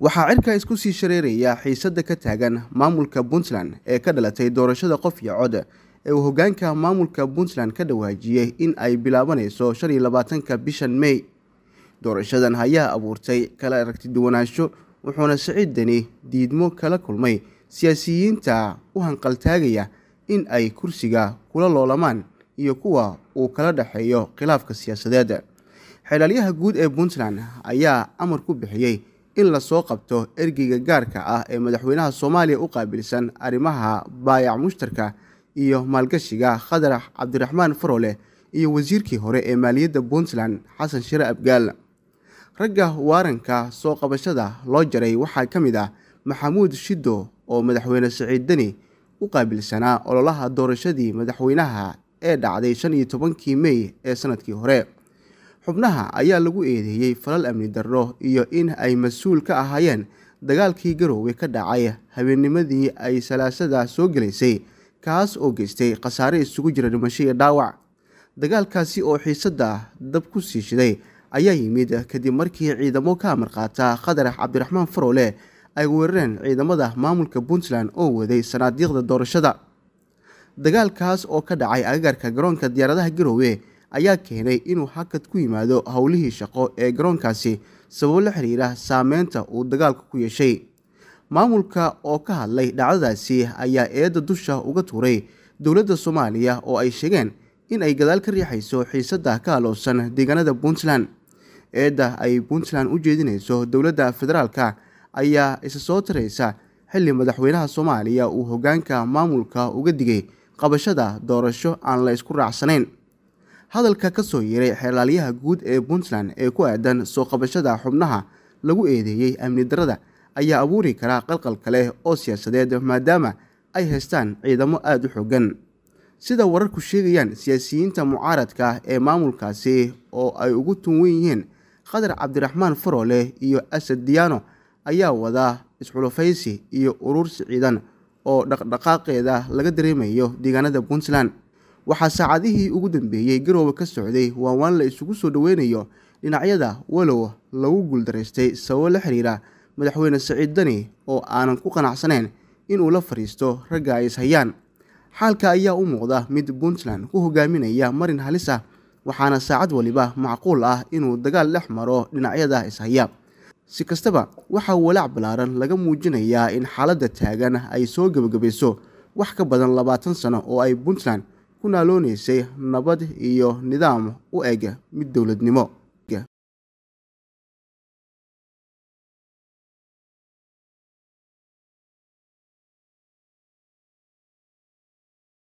waxaa cirka isku sii shareeraya xiisada ka taagan maamulka puntland ee ka dhalatay doorashada qof iyo cod ee uu hogaanka maamulka puntland ka dhawaajiyey in ay bilaabanayso shan iyo labaatanka bishan mey doorashadan ayaa abuurtay kala aragti duwanaansho wuxuuna siciidani diidmo kala kulmay siyaasiyiinta u hanqaltaagaya in ay kursiga kula loolamaan iyo kuwa uu kala dhexeeyo khilaafka siyaasadeed xeelaalyaha guud ee puntland ayaa amar ku bixiyey in lasoo qabto ergeyga gaarka ah ee madaxweynaha soomaaliya u qaabilsan arrimaha baayac mushtarka iyo maalgashiga khadar cabdiraxmaan farole iyo wasiirkii hore ee maaliyadda puntland xasan shire abgaal ragga waaranka soo qabashada loo jaray waxaa ka mid ah maxamuud shido oo madaxweyne siciid deni u qaabilsanaa ololaha doorashadii madaxweynaha ee dhacday shan iyo tobankii mey ee sanadkii hore xubnaha ayaa lagu eedeeyey falal amni darro iyo in ay mas-uul ka ahaayeen dagaalkii garoowe ka dhacay habeennimadii ay salaasada soo gelaysay kaas oo geystay khasaare isugu jira dhimasho iyo dhaawac dagaalkaasi oo xiisadda dab ku sii shiday ayaa yimid kadib markii ciidamo ka amar qaata khadarax cabdiraxmaan faroole ay weerareen ciidamada maamulka puntland oo waday sanaadiiqda doorashada dagaalkaas oo ka dhacay agagarka garoonka diyaaradaha garoowe ayaa keenay inuu hakad ku yimaado howlihii shaqo ee garoonkaasi sababo la xiriira saameynta uu dagaalka ku yeeshay maamulka oo ka hadlay dhacdadaasi ayaa eedda dusha uga tuuray dowladda soomaaliya oo ay sheegeen in ay gadaal ka riixayso xiisadda ka haloobsan deegaanada puntland eedda ay puntland u jeedinayso dowladda federaalka ayaa isa soo taraysa xilli madaxweynaha soomaaliya uu hogaanka maamulka uga digay qabashada doorasho aan la isku raacsanayn hadalka ka soo yeeray xeelaalyaha guud ee puntland ee ku aadan soo qabashada xubnaha lagu eedeeyey amni darada ayaa abuuri karaa qalqal kale oo siyaasadeed maadaama ay haystaan ciidamo aada u xoogan sida wararku sheegayaan siyaasiyiinta mucaaradka ee maamulkaasi oo ay ugu tunwan yihiin khadar cabdiraxmaan faroole iyo asad diyano ayaa wadaa isxulufaysi iyo urursi ciidan oo dhaqdhaqaaqeeda laga dareemayo deegaanada puntland waxaa saacadihii ugu dambeeyey garooba ka socday waanwaan la isugu soo dhoweynayo dhinacyada walow lagu guuldaraystay sababo la xiriira madaxweyne saciid dani oo aanan ku qanacsanayn inuu la fadhiisto ragga ay ishayaan xaalka ayaa u muuqda mid puntland ku hogaaminaya marin halis ah waxaana saacad waliba macquul ah inuu dagaal dhex maro dhinacyada ishaya si kastaba waxaa walaac ballaaran laga muujinayaa in xaaladda taagan ay soo gebagabayso wax ka badan labaatan sano oo ay puntland ku naaloonaysay nabad iyo nidaam u eg mid dowladnimo